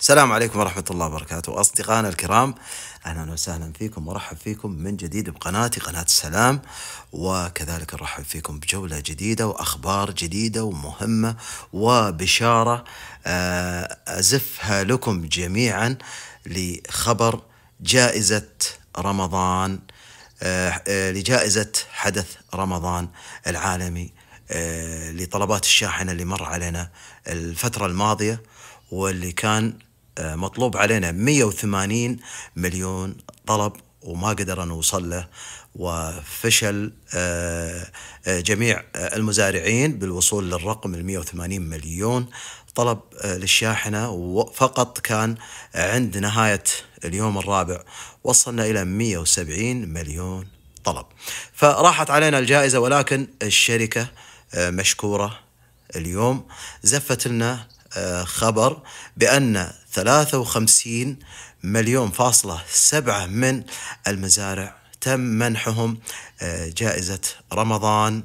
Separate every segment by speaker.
Speaker 1: السلام عليكم ورحمة الله وبركاته أصدقائنا الكرام أهلا وسهلا فيكم ورحب فيكم من جديد بقناتي قناة السلام وكذلك نرحب فيكم بجولة جديدة وأخبار جديدة ومهمة وبشارة آه، أزفها لكم جميعا لخبر جائزة رمضان آه، آه، لجائزة حدث رمضان العالمي لطلبات الشاحنة اللي مر علينا الفترة الماضية واللي كان آه، مطلوب علينا 180 مليون طلب وما قدرنا نوصل له وفشل آه، آه، جميع المزارعين بالوصول للرقم ال 180 مليون طلب للشاحنة وفقط كان عند نهاية اليوم الرابع وصلنا إلى 170 مليون طلب فراحت علينا الجائزة ولكن الشركة مشكورة اليوم زفت لنا خبر بأن 53 مليون فاصلة سبعة من المزارع تم منحهم آه، جائزة رمضان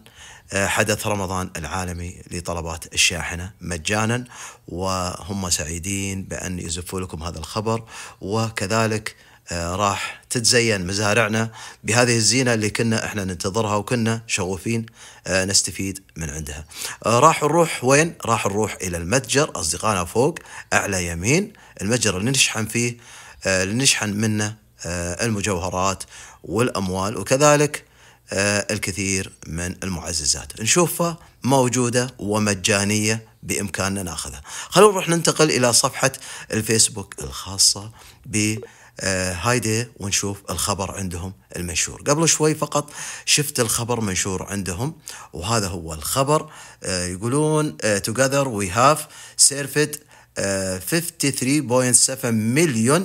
Speaker 1: آه، حدث رمضان العالمي لطلبات الشاحنة مجانا وهم سعيدين بأن يزفوا لكم هذا الخبر وكذلك آه، راح تتزين مزارعنا بهذه الزينة اللي كنا احنا ننتظرها وكنا شغوفين آه، نستفيد من عندها آه، راح نروح وين؟ راح نروح إلى المتجر أصدقائنا فوق أعلى يمين المتجر اللي نشحن فيه اللي نشحن منه المجوهرات والأموال وكذلك الكثير من المعززات نشوفها موجودة ومجانية بإمكاننا ناخذها خلونا نروح ننتقل إلى صفحة الفيسبوك الخاصة ب آه هايدي ونشوف الخبر عندهم المنشور قبل شوي فقط شفت الخبر منشور عندهم وهذا هو الخبر آه يقولون آه together we have served uh, 53.7 million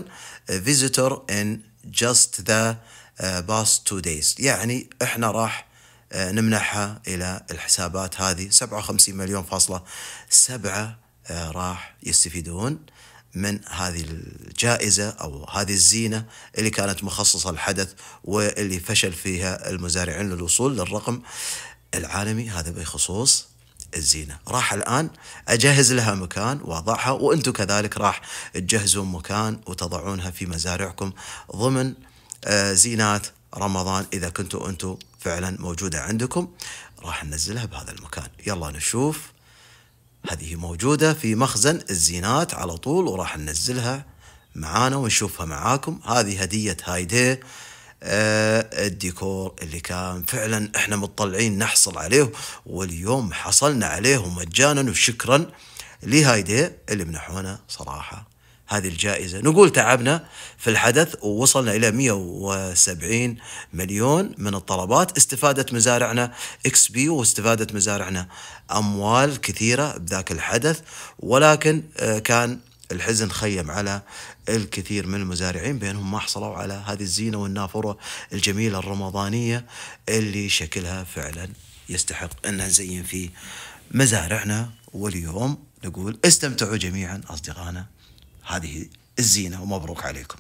Speaker 1: آه، visitor in just the uh, past two days يعني احنا راح آه، نمنحها الى الحسابات هذه 57 مليون فاصله سبعه راح يستفيدون من هذه الجائزة أو هذه الزينة اللي كانت مخصصة للحدث واللي فشل فيها المزارعين للوصول للرقم العالمي هذا بخصوص الزينة راح الآن أجهز لها مكان وأضعها وأنتم كذلك راح تجهزون مكان وتضعونها في مزارعكم ضمن آه، زينات رمضان إذا كنتوا أنتم فعلا موجودة عندكم راح ننزلها بهذا المكان يلا نشوف هذه موجودة في مخزن الزينات على طول وراح ننزلها معانا ونشوفها معاكم هذه هدية هايدي آه الديكور اللي كان فعلا احنا مطلعين نحصل عليه واليوم حصلنا عليه مجانا وشكرا لهايدي اللي منحونا صراحة هذه الجائزة نقول تعبنا في الحدث ووصلنا إلى 170 مليون من الطلبات استفادت مزارعنا إكس بي واستفادت مزارعنا أموال كثيرة بذاك الحدث ولكن آه، كان الحزن خيم على الكثير من المزارعين بأنهم ما حصلوا على هذه الزينة والنافورة الجميلة الرمضانية اللي شكلها فعلا يستحق أن نزين فيه مزارعنا واليوم نقول استمتعوا جميعا أصدقائنا هذه الزينة ومبروك عليكم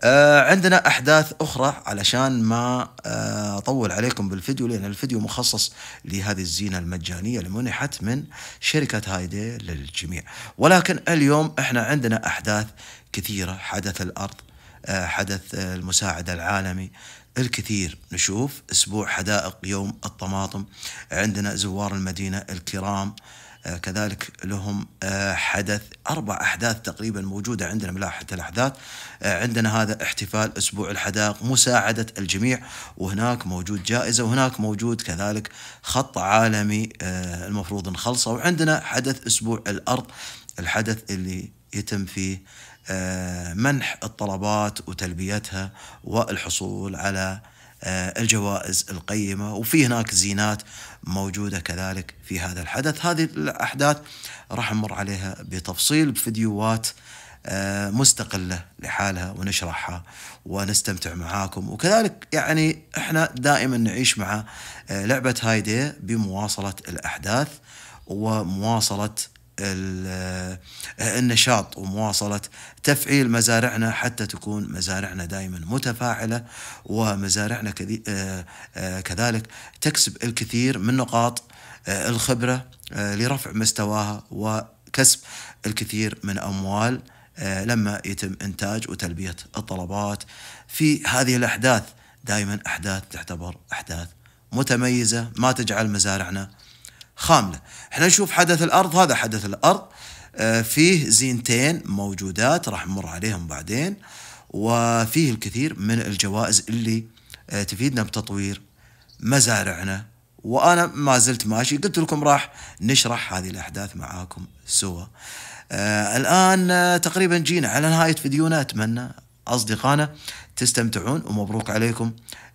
Speaker 1: آه عندنا احداث اخرى علشان ما آه اطول عليكم بالفيديو لان الفيديو مخصص لهذه الزينه المجانيه اللي منحت من شركه هايدي للجميع ولكن اليوم احنا عندنا احداث كثيره حدث الارض آه حدث المساعد العالمي الكثير نشوف اسبوع حدائق يوم الطماطم عندنا زوار المدينه الكرام آه آه، كذلك لهم آه، حدث أربع أحداث تقريبا موجودة عندنا ملاحة الأحداث آه، عندنا هذا احتفال أسبوع الحدائق مساعدة الجميع وهناك موجود جائزة وهناك موجود كذلك خط عالمي المفروض نخلصه وعندنا حدث أسبوع الأرض الحدث اللي يتم فيه منح الطلبات وتلبيتها والحصول على آه، الجوائز القيمة وفي هناك زينات موجودة كذلك في هذا الحدث هذه الأحداث راح نمر عليها بتفصيل بفيديوهات آه، مستقلة لحالها ونشرحها ونستمتع معاكم وكذلك يعني احنا دائما نعيش مع آه، لعبة هايدي بمواصلة الأحداث ومواصلة النشاط ومواصلة تفعيل مزارعنا حتى تكون مزارعنا دائما متفاعلة ومزارعنا آه، آه، كذلك تكسب الكثير من نقاط آه، الخبرة لرفع مستواها وكسب الكثير من أموال لما يتم إنتاج وتلبية الطلبات في هذه الأحداث دائما أحداث تعتبر أحداث متميزة ما تجعل مزارعنا خاملة احنا نشوف حدث الأرض هذا حدث الأرض آه، فيه زينتين موجودات راح نمر عليهم بعدين وفيه الكثير من الجوائز اللي آه، تفيدنا بتطوير مزارعنا وأنا ما زلت ماشي قلت لكم راح نشرح هذه الأحداث معاكم سوا آه، الآن تقريبا جينا على نهاية فيديونا أتمنى أصدقائنا تستمتعون ومبروك عليكم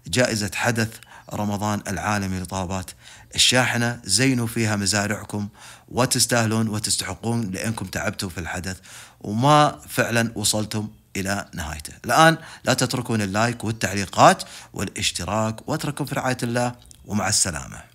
Speaker 1: جائزة حدث رمضان العالمي لطلبات الشاحنة زينوا فيها مزارعكم وتستاهلون وتستحقون لأنكم تعبتوا في الحدث وما فعلا وصلتم إلى نهايته الآن لا تتركون اللايك والتعليقات والاشتراك واترككم في رعاية الله ومع السلامه